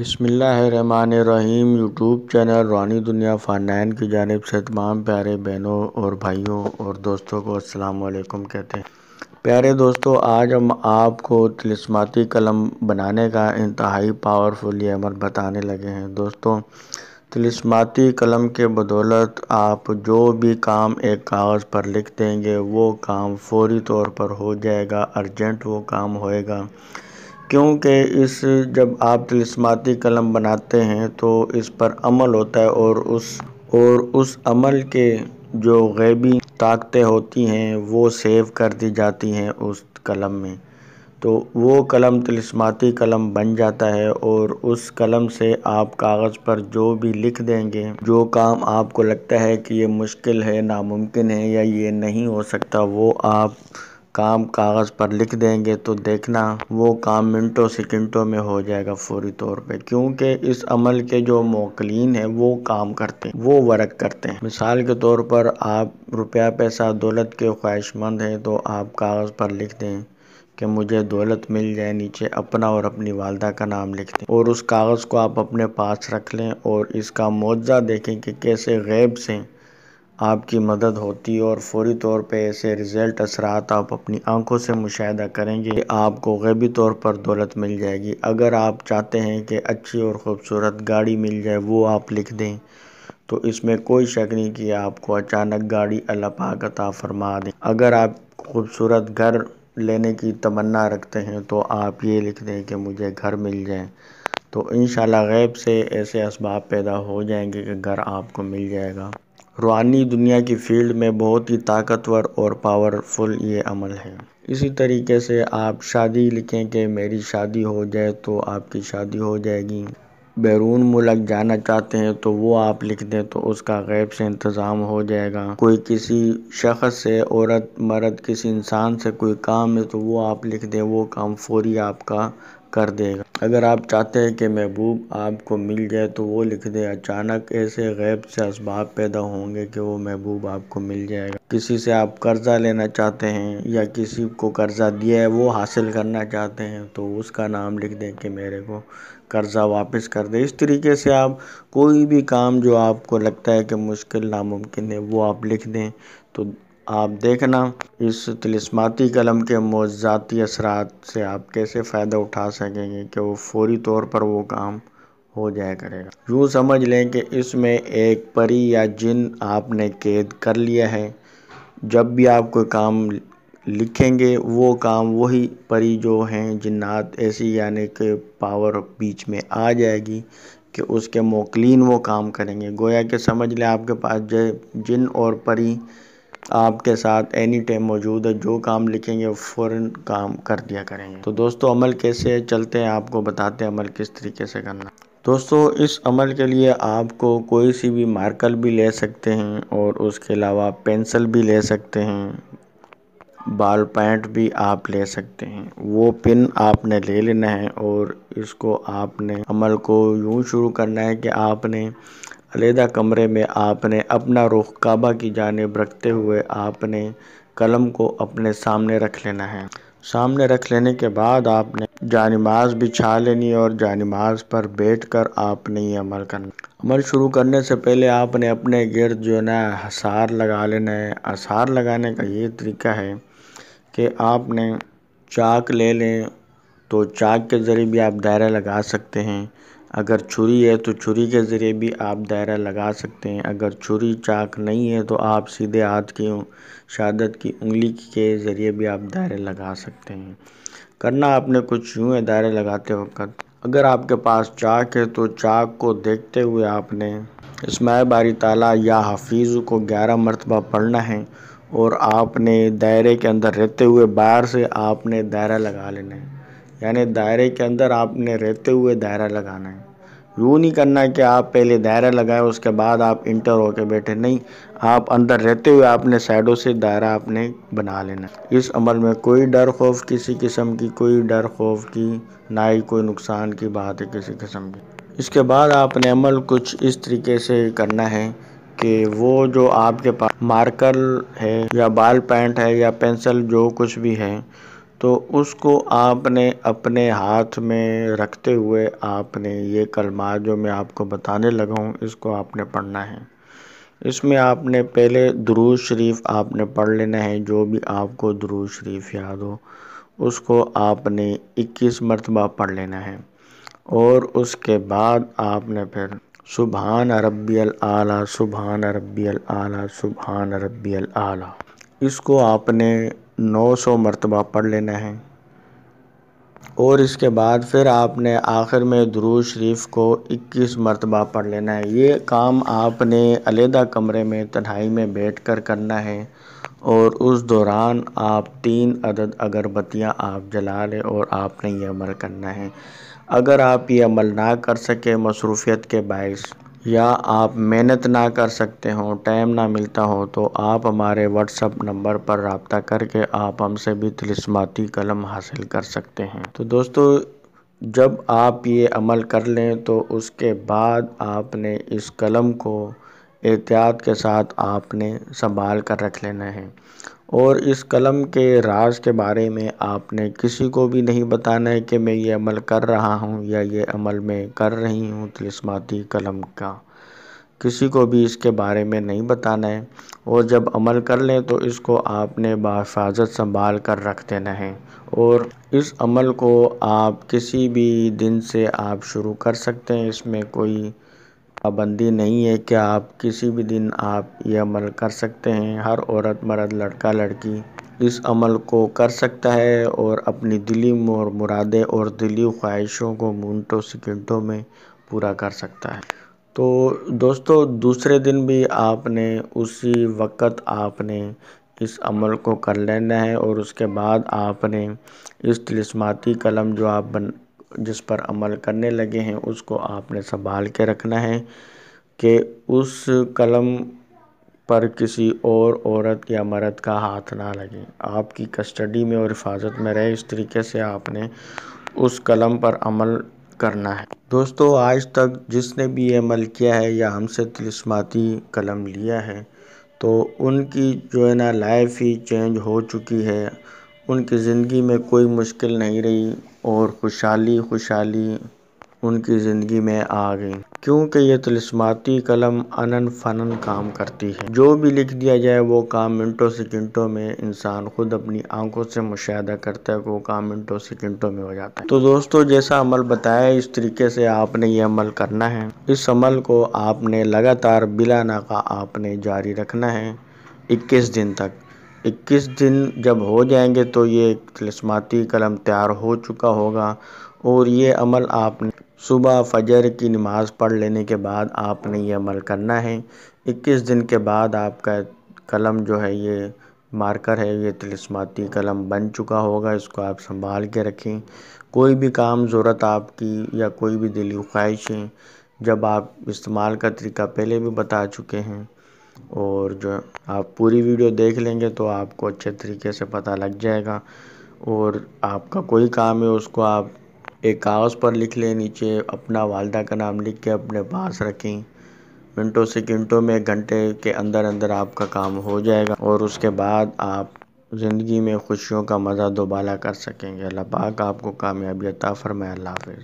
बिसमीम YouTube channel रानी दुनिया फ़ानैन की जानब से तमाम प्यारे बहनों और भाइयों और दोस्तों को असलकम कहते हैं प्यारे दोस्तों आज हम आपको तिलस्माती कलम बनाने का इंतहाई पावरफुल ये अमल बताने लगे हैं दोस्तों तिलस्माती कलम के बदौलत आप जो भी काम एक कागज़ पर लिख देंगे वो काम फौरी तौर पर हो जाएगा अर्जेंट वो काम होएगा क्योंकि इस जब आप तिलस्माती कलम बनाते हैं तो इस पर अमल होता है और उस और उस अमल के जो गैबी ताकतें होती हैं वो सेव कर दी जाती हैं उस कलम में तो वो कलम तिलस्माती कलम बन जाता है और उस कलम से आप कागज़ पर जो भी लिख देंगे जो काम आपको लगता है कि ये मुश्किल है नामुमकिन है या ये नहीं हो सकता वो आप काम कागज़ पर लिख देंगे तो देखना वो काम मिनटों सेकंडों में हो जाएगा फौरी तौर पे क्योंकि इस अमल के जो मोकलीन है वो काम करते हैं वो वर्क करते हैं मिसाल के तौर पर आप रुपया पैसा दौलत के ख्वाहिशमंद हैं तो आप कागज़ पर लिख दें कि मुझे दौलत मिल जाए नीचे अपना और अपनी वालदा का नाम लिख दें और उस कागज़ को आप अपने पास रख लें और इसका मुआवजा देखें कि कैसे गैब से आपकी मदद होती और फौरी तौर पर ऐसे रिज़ल्ट असरात आप अपनी आंखों से मुशाह करेंगे आपको गैबी तौर पर दौलत मिल जाएगी अगर आप चाहते हैं कि अच्छी और ख़ूबसूरत गाड़ी मिल जाए वो आप लिख दें तो इसमें कोई शक नहीं कि आपको अचानक गाड़ी अल्लाह पाक अता फरमा दें अगर आप खूबसूरत घर लेने की तमन्ना रखते हैं तो आप ये लिख दें कि मुझे घर मिल जाए तो इन गैब से ऐसे इसबाब पैदा हो जाएंगे कि घर आपको मिल जाएगा रूहानी दुनिया की फील्ड में बहुत ही ताकतवर और पावरफुल ये अमल है इसी तरीके से आप शादी लिखें कि मेरी शादी हो जाए तो आपकी शादी हो जाएगी बैरून मुलक जाना चाहते हैं तो वो आप लिख दें तो उसका गैब से इंतज़ाम हो जाएगा कोई किसी शख्स से औरत मर्द किसी इंसान से कोई काम है तो वो आप लिख दें वो काम फौरी आपका कर देगा अगर आप चाहते हैं कि महबूब आपको मिल जाए तो वो लिख दें अचानक ऐसे गैब से इसबाब पैदा होंगे कि वो महबूब आपको मिल जाएगा किसी से आप कर्ज़ा लेना चाहते हैं या किसी को कर्ज़ा दिया है वो हासिल करना चाहते हैं तो उसका नाम लिख दें कि मेरे को कर्ज़ा वापस कर दे इस तरीके से आप कोई भी काम जो आपको लगता है कि मुश्किल नामुमकिन है वो आप लिख दें तो आप देखना इस तलिस्माती कलम के मौजाती असरात से आप कैसे फ़ायदा उठा सकेंगे कि वो फौरी तौर पर वो काम हो जाया करेगा यूँ समझ लें कि इसमें एक परी या जिन आपने कैद कर लिया है जब भी आप कोई काम लिखेंगे वो काम वही परी जो हैं जिन्नात ऐसी यानी कि पावर बीच में आ जाएगी कि उसके मोकलिन वो काम करेंगे गोया के समझ लें आपके पास जिन और परी आपके साथ एनी टाइम मौजूद है जो काम लिखेंगे वो फ़ौर काम कर दिया करेंगे तो दोस्तों अमल कैसे चलते हैं आपको बताते हैं अमल किस तरीके से करना दोस्तों इस अमल के लिए आपको कोई सी भी मार्कर भी ले सकते हैं और उसके अलावा पेंसिल भी ले सकते हैं बाल पैंट भी आप ले सकते हैं वो पिन आपने ले लेना है और इसको आपने अमल को यूँ शुरू करना है कि आपने अलीहदा कमरे में आपने अपना रुख काबा की जानब रखते हुए आपने कलम को अपने सामने रख लेना है सामने रख लेने के बाद आपने जानमाज छा लेनी और जानमाज पर बैठ कर आपने ये अमल करना अमल शुरू करने से पहले आपने अपने गिरद जो है ना हसार लगा लेना है असार लगाने का ये तरीका है कि आपने चाक ले लें तो चाक के ज़रिए भी आप दायरा लगा सकते हैं अगर छुरी है तो छुरी के ज़रिए भी आप दायरा लगा सकते हैं अगर छुरी चाक नहीं है तो आप सीधे हाथ की शहादत की उंगली के ज़रिए भी आप दायरे लगा सकते हैं करना आपने कुछ यूँ है दायरे लगाते वक्त अगर आपके पास चाक है तो चाक को देखते हुए आपने इसमाय बारी ताला या हफीज़ को ग्यारह मरतबा पढ़ना है और आपने दायरे के अंदर रहते हुए बाहर से आपने दायरा लगा लेना है यानी दायरे के अंदर आपने रहते हुए दायरा लगाना है यूँ नहीं करना कि आप पहले दायरा लगाए उसके बाद आप इंटर होके बैठे नहीं आप अंदर रहते हुए आपने साइडों से दायरा आपने बना लेना इस अमल में कोई डर खौफ किसी किस्म की कोई डर खौफ की ना ही कोई नुकसान की बात है किसी किस्म की इसके बाद आपने अमल कुछ इस तरीके से करना है कि वो जो आपके पास मार्कर है या बाल पैंट है या पेंसिल जो कुछ भी है तो उसको आपने अपने हाथ में रखते हुए आपने ये कलमा जो मैं आपको बताने लगा हूँ इसको आपने पढ़ना है इसमें आपने पहले दरूज शरीफ आपने पढ़ लेना है जो भी आपको दरूज शरीफ याद हो उसको आपने 21 मरतबा पढ़ लेना है और उसके बाद आपने फिर सुबहान रबियल आला सुबहान रबियल आला सुबहान रबियल आला इसको आपने नौ सौ मरतबा पढ़ लेना है और इसके बाद फिर आपने आखिर में दरूज शरीफ को इक्कीस मरतबा पढ़ लेना है ये काम आपने अलहदा कमरे में तन्हाई में बैठ कर करना है और उस दौरान आप तीन अदद अगरबत्तियाँ आप जला लें और आपने ये अमल करना है अगर आप ये अमल ना कर सके मसरूफ़ियत के बायस या आप मेहनत ना कर सकते हो टाइम ना मिलता हो तो आप हमारे व्हाट्सअप नंबर पर रबता करके आप हमसे भी तलिस्माती कलम हासिल कर सकते हैं तो दोस्तों जब आप ये अमल कर लें तो उसके बाद आपने इस कलम को एहतियात के साथ आपने संभाल कर रख लेना है और इस कलम के राज़ के बारे में आपने किसी को भी नहीं बताना है कि मैं ये अमल कर रहा हूँ या ये अमल मैं कर रही हूँ तिलस्माती कलम का किसी को भी इसके बारे में नहीं बताना है और जब अमल कर लें तो इसको आपने बाफाजत संभाल कर रख देना है और इस अमल को आप किसी भी दिन से आप शुरू कर सकते हैं इसमें कोई पाबंदी नहीं है क्या आप किसी भी दिन आप ये अमल कर सकते हैं हर औरत मर्द लड़का लड़की इस अमल को कर सकता है और अपनी दिली मोर मुरादें और दिली ख्वाहिशों को मिनटों सेकंडों में पूरा कर सकता है तो दोस्तों दूसरे दिन भी आपने उसी वक्त आपने इस अमल को कर लेना है और उसके बाद आपने इस तिलस्माती कलम जो आप बन जिस पर अमल करने लगे हैं उसको आपने संभाल के रखना है कि उस कलम पर किसी और औरत या मर्द का हाथ ना लगे आपकी कस्टडी में और हिफाजत में रहे इस तरीके से आपने उस कलम पर अमल करना है दोस्तों आज तक जिसने भी ये अमल किया है या हमसे तिलस्माती कलम लिया है तो उनकी जो है ना लाइफ ही चेंज हो चुकी है उनकी ज़िंदगी में कोई मुश्किल नहीं रही और खुशहाली खुशहाली उनकी ज़िंदगी में आ गई क्योंकि ये तलस्माती कलम अनन फनन काम करती है जो भी लिख दिया जाए वो काम मिनटों सेकेंटों में इंसान खुद अपनी आंखों से मुशाह करता है वो काम मिनटों सेकेंटों में हो जाता है तो दोस्तों जैसा अमल बताया इस तरीके से आपने ये अमल करना है इस अमल को आपने लगातार बिला नाका आपने जारी रखना है इक्कीस दिन तक इक्कीस दिन जब हो जाएंगे तो ये तलस्माती कलम तैयार हो चुका होगा और ये अमल आपने सुबह फजर की नमाज़ पढ़ लेने के बाद आपने ये अमल करना है इक्कीस दिन के बाद आपका कलम जो है ये मार्कर है ये तलस्माती कलम बन चुका होगा इसको आप संभाल के रखें कोई भी काम ज़रूरत आपकी या कोई भी दिली ख्वाहिशें जब आप इस्तेमाल का तरीका पहले भी बता चुके हैं और जो आप पूरी वीडियो देख लेंगे तो आपको अच्छे तरीके से पता लग जाएगा और आपका कोई काम है उसको आप एक कागज़ पर लिख लें नीचे अपना वालदा का नाम लिख के अपने पास रखें मिनटों सेकंडों में एक घंटे के अंदर अंदर आपका काम हो जाएगा और उसके बाद आप ज़िंदगी में खुशियों का मज़ा दोबाला कर सकेंगे अल्लाह पाक आपको कामयाबी अता फरमाए अल्लाह हाफिज़